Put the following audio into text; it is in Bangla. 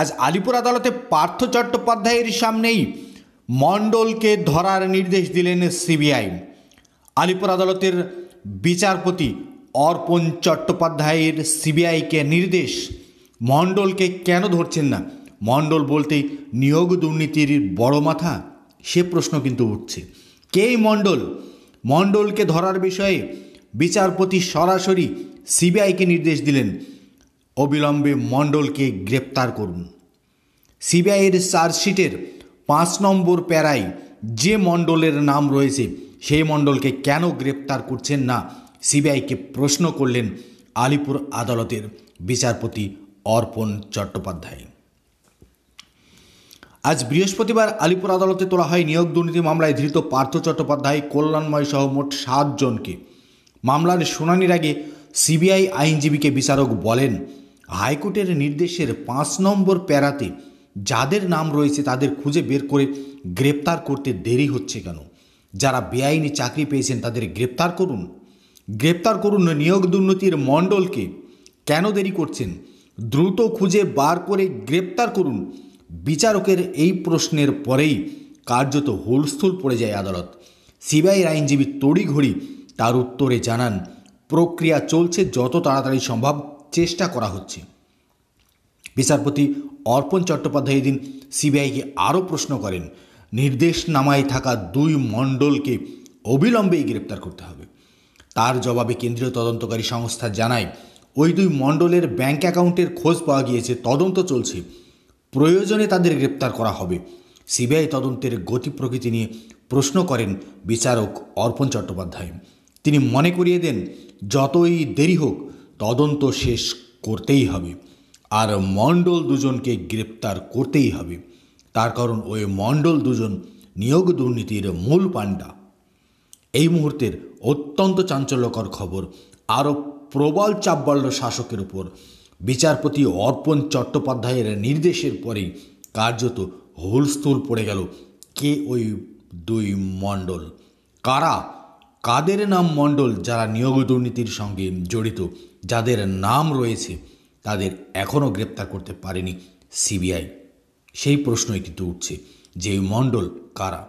আজ আলিপুর আদালতে পার্থ চট্টোপাধ্যায়ের সামনেই মণ্ডলকে ধরার নির্দেশ দিলেন সিবিআই আলিপুর আদালতের বিচারপতি অর্পণ চট্টোপাধ্যায়ের সিবিআইকে নির্দেশ মণ্ডলকে কেন ধরছেন না মণ্ডল বলতে নিয়োগ দুর্নীতির বড় মাথা সে প্রশ্ন কিন্তু উঠছে কে মণ্ডল মণ্ডলকে ধরার বিষয়ে বিচারপতি সরাসরি সিবিআইকে নির্দেশ দিলেন অবিলম্বে মণ্ডলকে গ্রেপ্তার করুন সিবিআইয়ের চার্জশিটের পাঁচ নম্বর প্যারায় যে মণ্ডলের নাম রয়েছে সেই মণ্ডলকে কেন গ্রেপ্তার করছেন না সিবিআইকে প্রশ্ন করলেন আলিপুর আদালতের বিচারপতি অর্পণ চট্টোপাধ্যায় আজ বৃহস্পতিবার আলিপুর আদালতে তোলা হয় নিয়োগ দুর্নীতি মামলায় ধৃত পার্থ চট্টোপাধ্যায় কল্যাণময় সহ মোট সাতজনকে মামলার শুনানির আগে সিবিআই আইনজীবীকে বিচারক বলেন হাইকোর্টের নির্দেশের পাঁচ নম্বর প্যারাতে যাদের নাম রয়েছে তাদের খুঁজে বের করে গ্রেপ্তার করতে দেরি হচ্ছে কেন যারা বেআইনি চাকরি পেয়েছেন তাদের গ্রেপ্তার করুন গ্রেপ্তার করুন নিয়োগ দুর্নীতির মণ্ডলকে কেন দেরি করছেন দ্রুত খুঁজে বার করে গ্রেপ্তার করুন বিচারকের এই প্রশ্নের পরেই কার্যত হুলস্থুল পড়ে যায় আদালত সিবিআইয়ের আইনজীবী তড়িঘড়ি তার উত্তরে জানান প্রক্রিয়া চলছে যত তাড়াতাড়ি সম্ভব চেষ্টা করা হচ্ছে বিচারপতি অর্পণ চট্টোপাধ্যায় এদিন সিবিআইকে আরও প্রশ্ন করেন নির্দেশনামায় থাকা দুই মণ্ডলকে অবিলম্বেই গ্রেপ্তার করতে হবে তার জবাবে কেন্দ্রীয় তদন্তকারী সংস্থা জানায় ওই দুই মণ্ডলের ব্যাংক অ্যাকাউন্টের খোঁজ পাওয়া গিয়েছে তদন্ত চলছে প্রয়োজনে তাদের গ্রেপ্তার করা হবে সিবিআই তদন্তের গতি প্রকৃতি নিয়ে প্রশ্ন করেন বিচারক অর্পণ চট্টোপাধ্যায় তিনি মনে করিয়ে দেন যতই দেরি হোক তদন্ত শেষ করতেই হবে আর মণ্ডল দুজনকে গ্রেপ্তার করতেই হবে তার কারণ ওই মণ্ডল দুজন নিয়োগ দুর্নীতির মূল পাণ্ডা এই মুহূর্তের অত্যন্ত চাঞ্চল্যকর খবর আরও প্রবল চাপবাড়ল শাসকের ওপর বিচারপতি অর্পণ চট্টোপাধ্যায়ের নির্দেশের পরেই কার্যত হুলস্থুল পড়ে গেল কে ওই দুই মণ্ডল কারা কাদের নাম মণ্ডল যারা নিয়োগ দুর্নীতির সঙ্গে জড়িত যাদের নাম রয়েছে তাদের এখনও গ্রেপ্তার করতে পারেনি সিবিআই সেই প্রশ্নই কিন্তু উঠছে যে মণ্ডল কারা